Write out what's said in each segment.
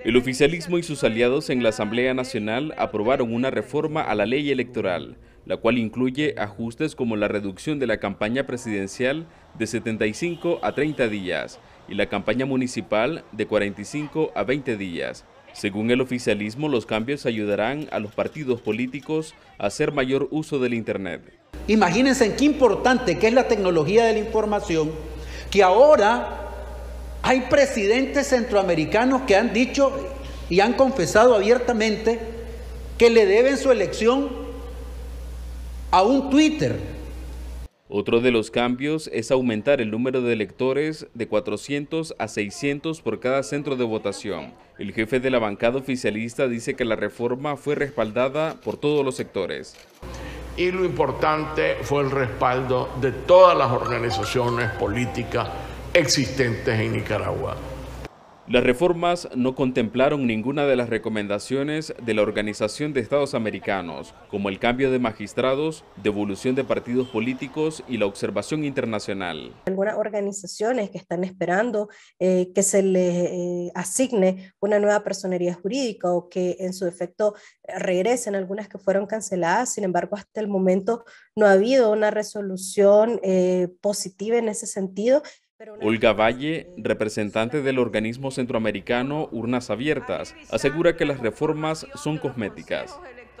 El oficialismo y sus aliados en la Asamblea Nacional aprobaron una reforma a la ley electoral, la cual incluye ajustes como la reducción de la campaña presidencial de 75 a 30 días y la campaña municipal de 45 a 20 días. Según el oficialismo, los cambios ayudarán a los partidos políticos a hacer mayor uso del Internet. Imagínense qué importante que es la tecnología de la información, que ahora hay presidentes centroamericanos que han dicho y han confesado abiertamente que le deben su elección a un Twitter. Otro de los cambios es aumentar el número de electores de 400 a 600 por cada centro de votación. El jefe de la bancada oficialista dice que la reforma fue respaldada por todos los sectores. Y lo importante fue el respaldo de todas las organizaciones políticas existentes en Nicaragua. Las reformas no contemplaron ninguna de las recomendaciones de la Organización de Estados Americanos, como el cambio de magistrados, devolución de partidos políticos y la observación internacional. Algunas organizaciones que están esperando eh, que se les eh, asigne una nueva personería jurídica o que en su efecto regresen algunas que fueron canceladas, sin embargo hasta el momento no ha habido una resolución eh, positiva en ese sentido Olga Valle, representante del organismo centroamericano Urnas Abiertas, asegura que las reformas son cosméticas.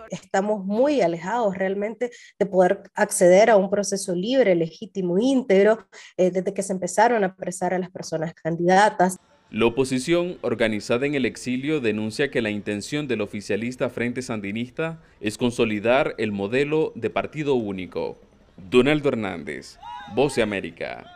Estamos muy alejados realmente de poder acceder a un proceso libre, legítimo, íntegro, eh, desde que se empezaron a apresar a las personas candidatas. La oposición, organizada en el exilio, denuncia que la intención del oficialista Frente Sandinista es consolidar el modelo de partido único. Donaldo Hernández, Voce América.